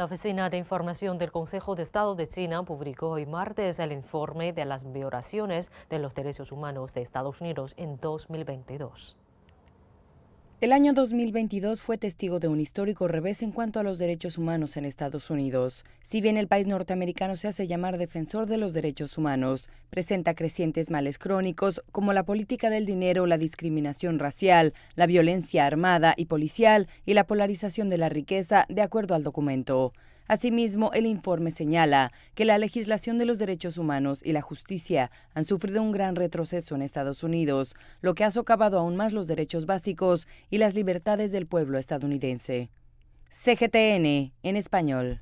La Oficina de Información del Consejo de Estado de China publicó hoy martes el informe de las violaciones de los derechos humanos de Estados Unidos en 2022. El año 2022 fue testigo de un histórico revés en cuanto a los derechos humanos en Estados Unidos. Si bien el país norteamericano se hace llamar defensor de los derechos humanos, presenta crecientes males crónicos como la política del dinero, la discriminación racial, la violencia armada y policial y la polarización de la riqueza, de acuerdo al documento. Asimismo, el informe señala que la legislación de los derechos humanos y la justicia han sufrido un gran retroceso en Estados Unidos, lo que ha socavado aún más los derechos básicos y las libertades del pueblo estadounidense. CGTN en español.